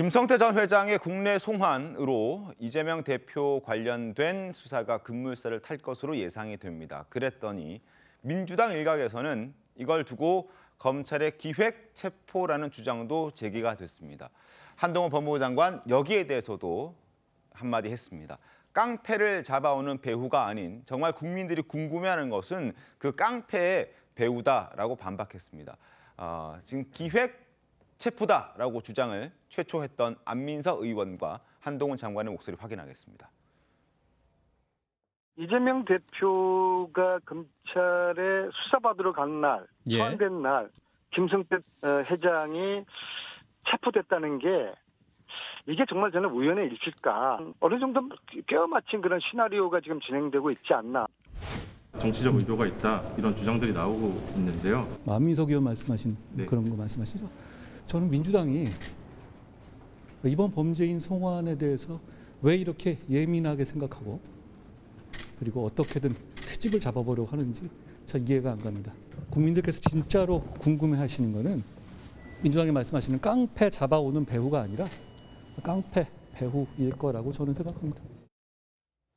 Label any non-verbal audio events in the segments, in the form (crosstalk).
김성태 전 회장의 국내 송환으로 이재명 대표 관련된 수사가 급물살을 탈 것으로 예상이 됩니다. 그랬더니 민주당 일각에서는 이걸 두고 검찰의 기획 체포라는 주장도 제기가 됐습니다. 한동훈 법무부 장관 여기에 대해서도 한마디 했습니다. 깡패를 잡아오는 배후가 아닌 정말 국민들이 궁금해하는 것은 그 깡패의 배후다라고 반박했습니다. 어, 지금 기획 체포다라고 주장을 최초 했던 안민석 의원과 한동훈 장관의 목소리 확인하겠습니다. 이재명 대표가 검찰에 수사받으러 간 날, 예. 소환된 날, 김승태 어, 회장이 체포됐다는 게 이게 정말 저는 우연의 일치일까 어느 정도 껴맞힌 그런 시나리오가 지금 진행되고 있지 않나 정치적 의도가 있다 이런 주장들이 나오고 있는데요. 안민석 의원 말씀하신 네. 그런 거 말씀하시죠? 저는 민주당이 이번 범죄인 송환에 대해서 왜 이렇게 예민하게 생각하고 그리고 어떻게든 트집을 잡아보려고 하는지 잘 이해가 안 갑니다. 국민들께서 진짜로 궁금해 하시는 것은 민주당이 말씀하시는 깡패 잡아오는 배후가 아니라 깡패 배후일 거라고 저는 생각합니다.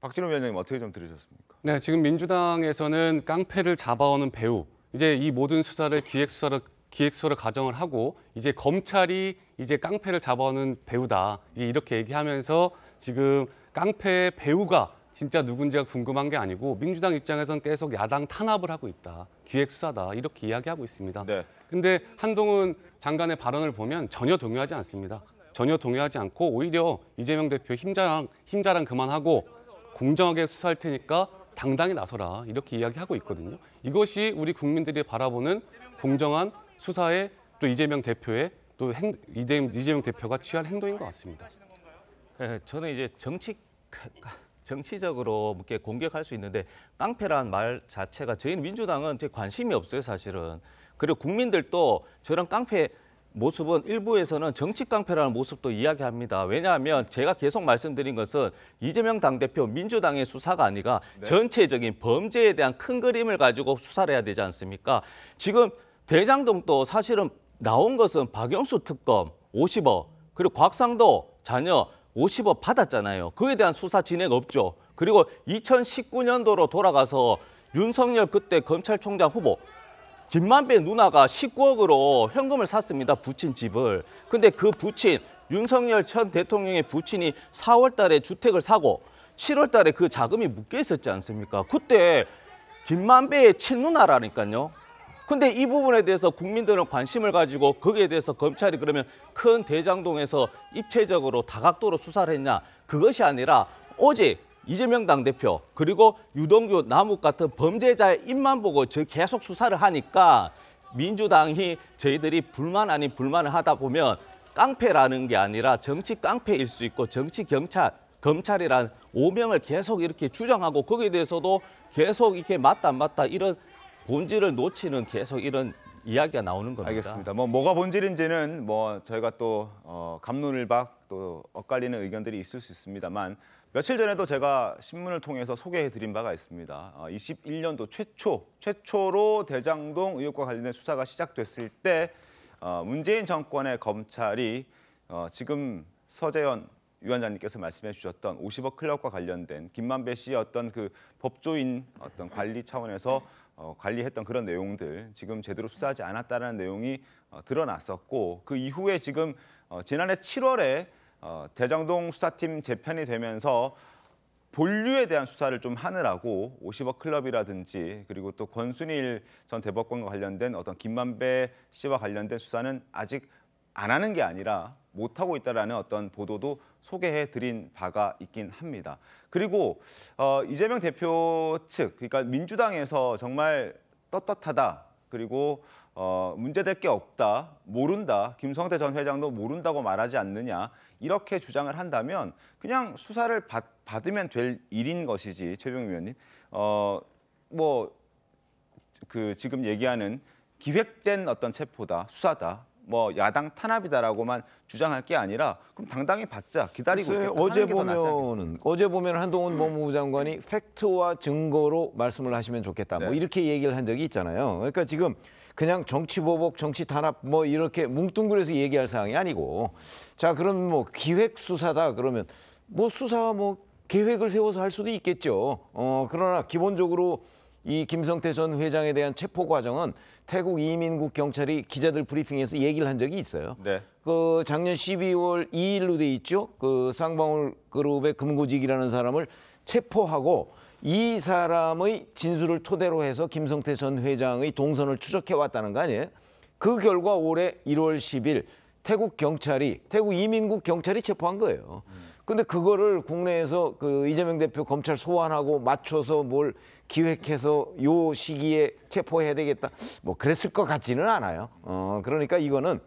박진호 위원장님 어떻게 좀 들으셨습니까? 네, 지금 민주당에서는 깡패를 잡아오는 배후, 이제 이 모든 수사를 기획수사로 기획수사를 가정을 하고 이제 검찰이 이제 깡패를 잡아오는 배우다 이제 이렇게 얘기하면서 지금 깡패 배우가 진짜 누군지가 궁금한 게 아니고 민주당 입장에선 계속 야당 탄압을 하고 있다. 기획수사다. 이렇게 이야기하고 있습니다. 네. 근데 한동훈 장관의 발언을 보면 전혀 동요하지 않습니다. 전혀 동요하지 않고 오히려 이재명 대표 힘자랑 힘자랑 그만하고 공정하게 수사할 테니까 당당히 나서라. 이렇게 이야기하고 있거든요. 이것이 우리 국민들이 바라보는 공정한 수사에 또 이재명 대표의 또 행, 이재명, 대표가 취한 행동인 것 같습니다. 예, 저는 이제 정치 (laughs) 정치적으로 이렇게 공격할 수 있는데 깡패란 말 자체가 저희 민주당은 제 관심이 없어요 사실은 그리고 국민들도 저런 깡패 모습은 일부에서는 정치 깡패라는 모습도 이야기합니다. 왜냐하면 제가 계속 말씀드린 것은 이재명 당대표 민주당의 수사가 아니라 네. 전체적인 범죄에 대한 큰 그림을 가지고 수사를 해야 되지 않습니까? 지금 대장동도 사실은 나온 것은 박영수 특검 50억 그리고 곽상도 자녀 50억 받았잖아요. 그에 대한 수사 진행 없죠. 그리고 2019년도로 돌아가서 윤석열 그때 검찰총장 후보 김만배 누나가 19억으로 현금을 샀습니다. 부친 집을. 근데 그 부친 윤석열 전 대통령의 부친이 4월 달에 주택을 사고 7월 달에 그 자금이 묶여 있었지 않습니까? 그때 김만배의 친누나라니까요. 근데 이 부분에 대해서 국민들은 관심을 가지고 거기에 대해서 검찰이 그러면 큰 대장동에서 입체적으로 다각도로 수사를 했냐 그것이 아니라 오직 이재명 당대표 그리고 유동규 남욱 같은 범죄자의 입만 보고 저 계속 수사를 하니까 민주당이 저희들이 불만 아닌 불만을 하다 보면 깡패라는 게 아니라 정치 깡패일 수 있고 정치 경찰 검찰이란 오명을 계속 이렇게 주장하고 거기에 대해서도 계속 이렇게 맞다 안 맞다 이런 본질을 놓치는 계속 이런 이야기가 나오는 겁니다. 알겠습니다. 뭐 뭐가 본질인지는 뭐 저희가 또 어, 감론을박 또 엇갈리는 의견들이 있을 수 있습니다만 며칠 전에도 제가 신문을 통해서 소개해드린 바가 있습니다. 어, 21년도 최초 최초로 대장동 의혹과 관련된 수사가 시작됐을 때 어, 문재인 정권의 검찰이 어, 지금 서재현 위원장님께서 말씀해 주셨던 50억 클럽과 관련된 김만배 씨의 어떤 그 법조인 어떤 관리 차원에서 어, 관리했던 그런 내용들 지금 제대로 수사하지 않았다는 내용이 어, 드러났었고 그 이후에 지금 어, 지난해 7월에 어, 대장동 수사팀 재편이 되면서 본류에 대한 수사를 좀 하느라고 50억 클럽이라든지 그리고 또 권순일 전 대법관과 관련된 어떤 김만배 씨와 관련된 수사는 아직 안 하는 게 아니라 못하고 있다라는 어떤 보도도 소개해 드린 바가 있긴 합니다. 그리고 어, 이재명 대표 측, 그러니까 민주당에서 정말 떳떳하다. 그리고 어, 문제될 게 없다, 모른다, 김성태 전 회장도 모른다고 말하지 않느냐 이렇게 주장을 한다면 그냥 수사를 받, 받으면 될 일인 것이지 최병희 원님 어, 뭐그 지금 얘기하는 기획된 어떤 체포다, 수사다 뭐 야당 탄압이다라고만 주장할 게 아니라 그럼 당당히 받자 기다리고 있겠다 어제 보면은 어제 보면 한동훈 법무부 장관이 팩트와 증거로 말씀을 하시면 좋겠다 뭐 네. 뭐 이렇게 얘기를 한 적이 있잖아요. 그러니까 지금 그냥 정치 보복, 정치 탄압 뭐 이렇게 뭉뚱그려서 얘기할 사항이 아니고 자 그럼 뭐 기획 수사다 그러면 뭐 수사 뭐 계획을 세워서 할 수도 있겠죠. 어 그러나 기본적으로 이 김성태 전 회장에 대한 체포 과정은 태국 이민국 경찰이 기자들 브리핑에서 얘기를 한 적이 있어요. 네. 그 작년 12월 2일로 돼 있죠. 그 쌍방울 그룹의 금고직이라는 사람을 체포하고 이 사람의 진술을 토대로 해서 김성태 전 회장의 동선을 추적해 왔다는 거 아니에요? 그 결과 올해 1월 10일 태국 경찰이 태국 이민국 경찰이 체포한 거예요. 근데 그거를 국내에서 그 이재명 대표 검찰 소환하고 맞춰서 뭘 기획해서 요 시기에 체포해야 되겠다. 뭐 그랬을 것 같지는 않아요. 어 그러니까 이거는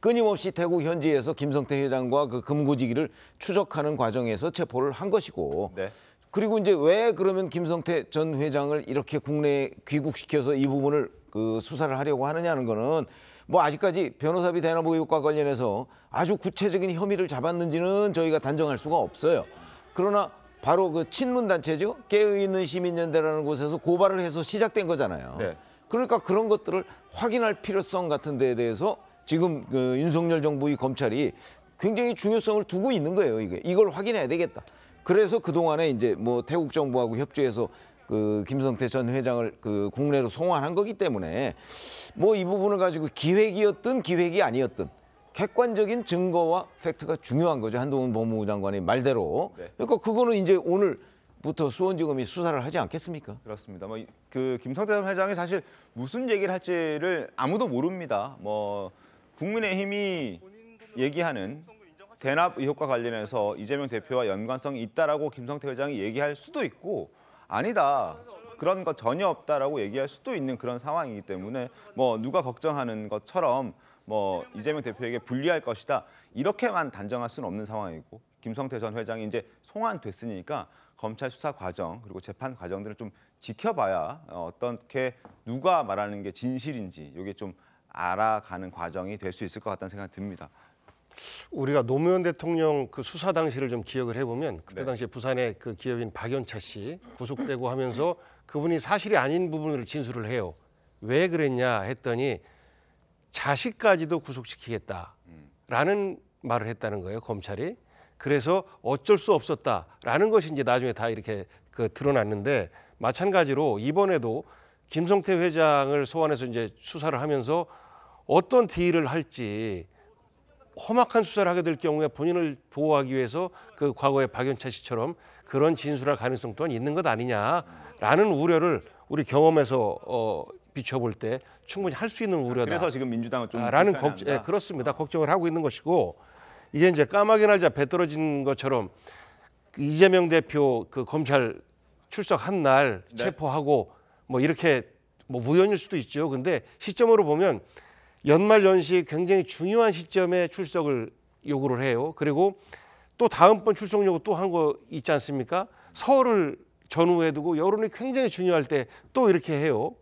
끊임없이 태국 현지에서 김성태 회장과 그 금고지기를 추적하는 과정에서 체포를 한 것이고 네. 그리고 이제 왜 그러면 김성태 전 회장을 이렇게 국내에 귀국시켜서 이 부분을 그 수사를 하려고 하느냐는 거는 뭐 아직까지 변호사비 대납 의혹과 관련해서 아주 구체적인 혐의를 잡았는지는 저희가 단정할 수가 없어요. 그러나 바로 그 친문단체죠. 깨어있는 시민연대라는 곳에서 고발을 해서 시작된 거잖아요. 네. 그러니까 그런 것들을 확인할 필요성 같은 데에 대해서 지금 그 윤석열 정부의 검찰이 굉장히 중요성을 두고 있는 거예요. 이게 이걸 확인해야 되겠다. 그래서 그동안에 이제 뭐 태국 정부하고 협조해서 그 김성태 전 회장을 그 국내로 송환한 거기 때문에 뭐 이 부분을 가지고 기획이었든 기획이 아니었든 객관적인 증거와 팩트가 중요한 거죠. 한동훈 법무부 장관이 말대로. 네. 그러니까 그거는 이제 오늘부터 수원지검이 수사를 하지 않겠습니까? 그렇습니다. 뭐 그 김성태 전 회장이 사실 무슨 얘기를 할지를 아무도 모릅니다. 뭐 국민의힘이 얘기하는 대납 의혹과 관련해서 이재명 대표와 연관성이 있다라고 김성태 회장이 얘기할 수도 있고 아니다. 그런 거 전혀 없다라고 얘기할 수도 있는 그런 상황이기 때문에 뭐 누가 걱정하는 것처럼 뭐 이재명 대표에게 불리할 것이다 이렇게만 단정할 수는 없는 상황이고 김성태 전 회장이 이제 송환됐으니까 검찰 수사 과정 그리고 재판 과정들을 좀 지켜봐야 어떻게 누가 말하는 게 진실인지 이게 좀 알아가는 과정이 될 수 있을 것 같다는 생각이 듭니다. 우리가 노무현 대통령 그 수사 당시를 좀 기억을 해보면 그때 네. 당시에 부산의 그 기업인 박연차 씨 구속되고 하면서 그분이 사실이 아닌 부분을 진술을 해요. 왜 그랬냐 했더니 자식까지도 구속시키겠다라는 말을 했다는 거예요 검찰이. 그래서 어쩔 수 없었다라는 것이 이제 나중에 다 이렇게 그 드러났는데 마찬가지로 이번에도 김성태 회장을 소환해서 이제 수사를 하면서 어떤 딜을 할지 험악한 수사를 하게 될 경우에 본인을 보호하기 위해서 그 과거의 박연차 씨처럼 그런 진술할 가능성 또한 있는 것 아니냐라는 우려를 우리 경험에서 어, 비춰볼 때 충분히 할 수 있는 우려다. 그래서 지금 민주당은 좀라는 걱, 예, 그렇습니다. 걱정을 하고 있는 것이고 이제 이제 까마귀 날자 배 떨어진 것처럼 이재명 대표 그 검찰 출석한 날 네. 체포하고 뭐 이렇게 뭐 우연일 수도 있죠. 근데 시점으로 보면 연말 연시 굉장히 중요한 시점에 출석을 요구를 해요. 그리고 또 다음번 출석 요구 또 한 거 있지 않습니까? 서울을 전후해 두고 여론이 굉장히 중요할 때 또 이렇게 해요.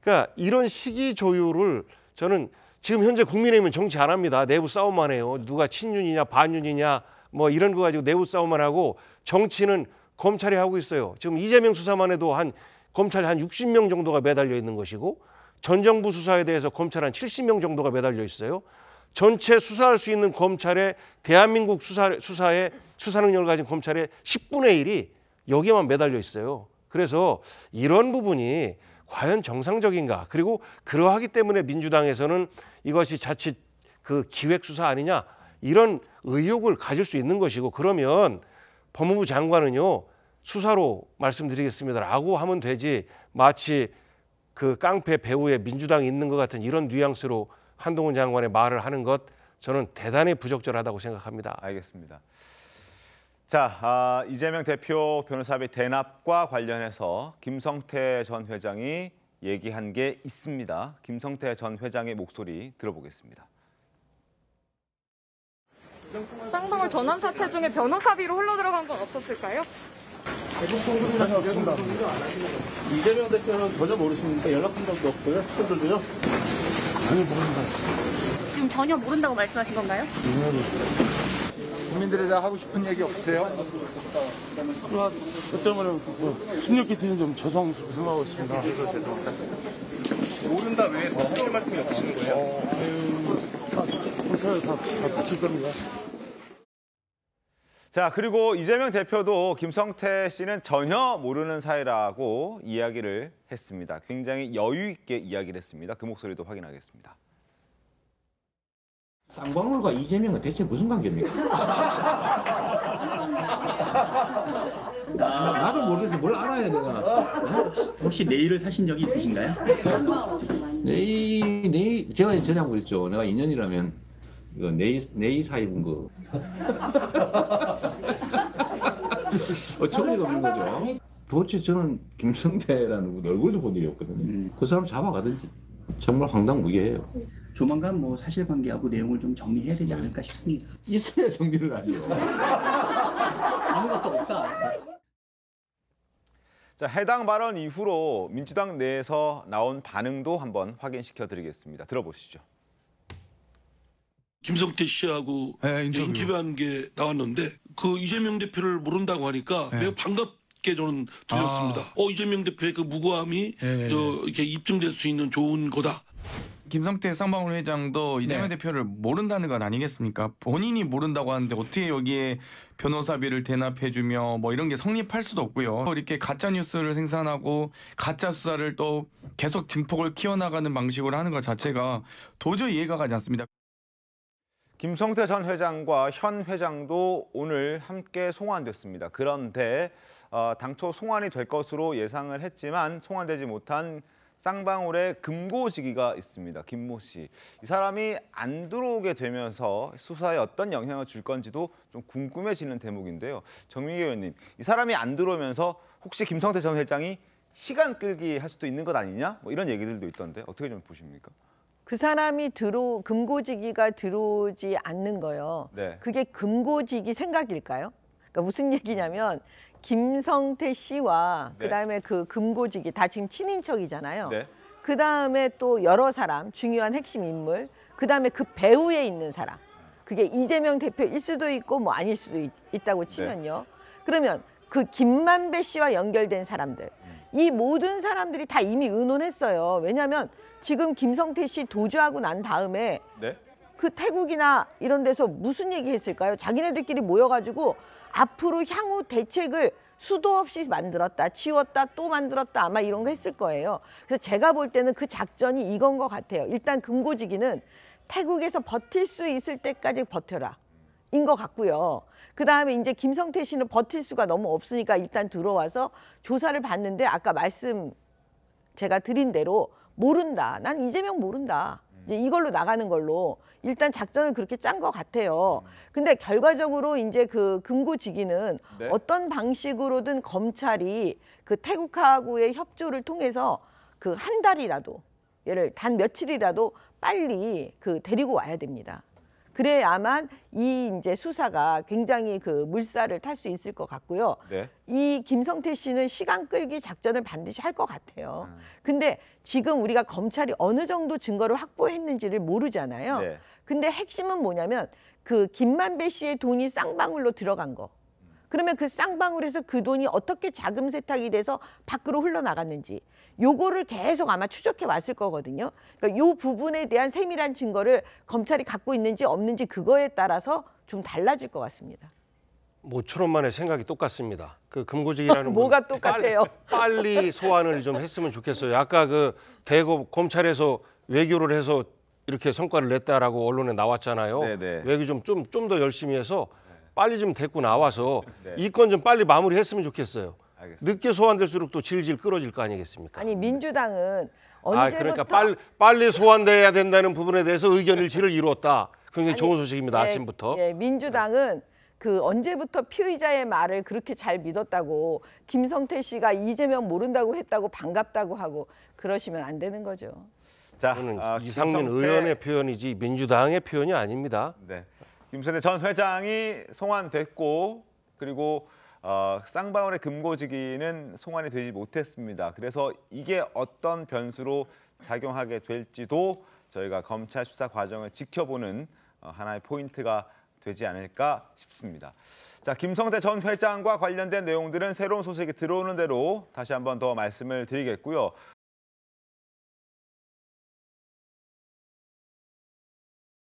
그러니까 이런 시기 조율을 저는 지금 현재 국민의힘은 정치 안 합니다. 내부 싸움만 해요. 누가 친윤이냐 반윤이냐 뭐 이런 거 가지고 내부 싸움만 하고 정치는 검찰이 하고 있어요. 지금 이재명 수사만 해도 한 검찰 한 60명 정도가 매달려 있는 것이고 전 정부 수사에 대해서 검찰 한 70명 정도가 매달려 있어요. 전체 수사할 수 있는 검찰의 대한민국 수사, 수사의 수사 능력을 가진 검찰의 10분의 1이 여기에만 매달려 있어요. 그래서 이런 부분이 과연 정상적인가? 그리고 그러하기 때문에 민주당에서는 이것이 자칫 그 기획 수사 아니냐 이런 의혹을 가질 수 있는 것이고 그러면 법무부 장관은요 수사로 말씀드리겠습니다라고 하면 되지 마치 그 깡패 배후에 민주당이 있는 것 같은 이런 뉘앙스로 한동훈 장관의 말을 하는 것 저는 대단히 부적절하다고 생각합니다. 알겠습니다. 자, 아, 이재명 대표 변호사비 대납과 관련해서 김성태 전 회장이 얘기한 게 있습니다. 김성태 전 회장의 목소리 들어보겠습니다. 쌍방울 전환 사채 중에 변호사비로 흘러들어간 건 없었을까요? 대북공군이라는 대북공이재명 대표는 전혀 모르시는데 연락한 적도 없고요. 스캔들도요? 아니, 모른다. 지금 전혀 모른다고 말씀하신 건가요? 네. 국민들에 게 하고 싶은 얘기 없으세요? 그 때문에 순력기트는 좀 죄송하고 있습니다. 니다 모른다 외에 더 하실 말씀이 없으신 거예요? 어, 아유, 다, 다, 다 붙일 겁니다. 자, 그리고 이재명 대표도 김성태 씨는 전혀 모르는 사이라고 이야기를 했습니다. 굉장히 여유 있게 이야기를 했습니다. 그 목소리도 확인하겠습니다. 쌍방울과 이재명은 대체 무슨 관계입니까? 나, 아, 나도 모르겠어. 뭘 알아야 내가. 혹시 내일을 사신 적이 있으신가요? 내일, 내일, 제가 전에 한번 그랬죠. 내가 인연이라면, 이거 내일, 내일 사입은 거. (laughs) 어처구니가 없는 거죠. 도대체 저는 김성태라는 분 얼굴도 본 일이 없거든요. 음. 그 사람 잡아가든지. 정말 황당무계해요. 조만간 뭐 사실관계하고 내용을 좀 정리해야 되지 네. 않을까 싶습니다. 있어야 정리를 하죠. (laughs) 아무것도 없다. 자, 해당 발언 이후로 민주당 내에서 나온 반응도 한번 확인시켜 드리겠습니다. 들어보시죠. 김성태 씨하고 네, 인터뷰. 인터한게 나왔는데 그 이재명 대표를 모른다고 하니까 네. 매우 반갑게 저는 들렸습니다. 아. 어 이재명 대표의 그 무고함이 네. 저 예. 이렇게 입증될 수 있는 좋은 거다. 김성태 쌍방울 회장도 이재명 네. 대표를 모른다는 건 아니겠습니까? 본인이 모른다고 하는데 어떻게 여기에 변호사비를 대납해주며 뭐 이런 게 성립할 수도 없고요. 이렇게 가짜 뉴스를 생산하고 가짜 수사를 또 계속 증폭을 키워나가는 방식으로 하는 것 자체가 도저히 이해가 가지 않습니다. 김성태 전 회장과 현 회장도 오늘 함께 송환됐습니다. 그런데 어, 당초 송환이 될 것으로 예상을 했지만 송환되지 못한 쌍방울의 금고지기가 있습니다. 김모 씨. 이 사람이 안 들어오게 되면서 수사에 어떤 영향을 줄 건지도 좀 궁금해지는 대목인데요. 정민기 의원님, 이 사람이 안 들어오면서 혹시 김성태 전 회장이 시간 끌기 할 수도 있는 것 아니냐? 뭐 이런 얘기들도 있던데 어떻게 좀 보십니까? 그 사람이 들어 금고지기가 들어오지 않는 거예요. 네. 그게 금고지기 생각일까요? 그러니까 무슨 얘기냐면 김성태 씨와 네. 그다음에 그 금고지기 다 지금 친인척이잖아요. 네. 그다음에 또 여러 사람 중요한 핵심 인물 그다음에 그 배후에 있는 사람 그게 이재명 대표일 수도 있고 뭐 아닐 수도 있, 다고 네. 치면요. 그러면 그 김만배 씨와 연결된 사람들 이 모든 사람들이 다 이미 의논했어요. 왜냐하면 지금 김성태 씨 도주하고 난 다음에 네? 그 태국이나 이런 데서 무슨 얘기했을까요? 자기네들끼리 모여가지고 앞으로 향후 대책을 수도 없이 만들었다, 치웠다, 또 만들었다 아마 이런 거 했을 거예요. 그래서 제가 볼 때는 그 작전이 이건 것 같아요. 일단 금고지기는 태국에서 버틸 수 있을 때까지 버텨라. 인것 같고요. 그다음에 이제 김성태 씨는 버틸 수가 너무 없으니까 일단 들어와서 조사를 받는데 아까 말씀 제가 드린 대로 모른다. 난 이재명 모른다. 이제 이걸로 나가는 걸로 일단 작전을 그렇게 짠 것 같아요. 근데 결과적으로 이제 그 금고지기는 네. 어떤 방식으로든 검찰이 그 태국하고의 협조를 통해서 그 한 달이라도 예를단 며칠이라도 빨리 그 데리고 와야 됩니다. 그래야만 이 이제 수사가 굉장히 그 물살을 탈 수 있을 것 같고요. 네. 이 김성태 씨는 시간 끌기 작전을 반드시 할 것 같아요. 음. 근데 지금 우리가 검찰이 어느 정도 증거를 확보했는지를 모르잖아요. 네. 근데 핵심은 뭐냐면 그 김만배 씨의 돈이 쌍방울로 들어간 거. 그러면 그 쌍방울에서 그 돈이 어떻게 자금 세탁이 돼서 밖으로 흘러나갔는지 요거를 계속 아마 추적해 왔을 거거든요. 그러니까 요 부분에 대한 세밀한 증거를 검찰이 갖고 있는지 없는지 그거에 따라서 좀 달라질 것 같습니다. 모처럼 만에 생각이 똑같습니다. 그 금고직이라는 (laughs) 뭐가 똑같아요? 빨리, 빨리 소환을 좀 했으면 좋겠어요. 아까 그 대검 검찰에서 외교를 해서 이렇게 성과를 냈다라고 언론에 나왔잖아요. 네네. 네. 외교 좀좀좀 열심히 해서 빨리 좀 데리고 나와서 네. 이건 좀 빨리 마무리했으면 좋겠어요. 알겠습니다. 늦게 소환될수록 또 질질 끌어질 거 아니겠습니까? 아니 민주당은 언제부터 아, 그러니까 빨 빨리 소환돼야 된다는 부분에 대해서 의견 일치를 (laughs) 이루었다. 굉장히 아니, 좋은 소식입니다. 예, 아침부터. 예, 민주당은 그 언제부터 피의자의 말을 그렇게 잘 믿었다고 김성태 씨가 이재명 모른다고 했다고 반갑다고 하고 그러시면 안 되는 거죠. 자, 저는 아, 이상민 김성태... 의원의 표현이지 민주당의 표현이 아닙니다. 네. 김선혜 전 회장이 송환됐고 그리고 어, 쌍방울의 금고지기는 송환이 되지 못했습니다. 그래서 이게 어떤 변수로 작용하게 될지도 저희가 검찰 수사 과정을 지켜보는 어, 하나의 포인트가 되지 않을까 싶습니다. 자, 김성태 전 회장과 관련된 내용들은 새로운 소식이 들어오는 대로 다시 한번 더 말씀을 드리겠고요.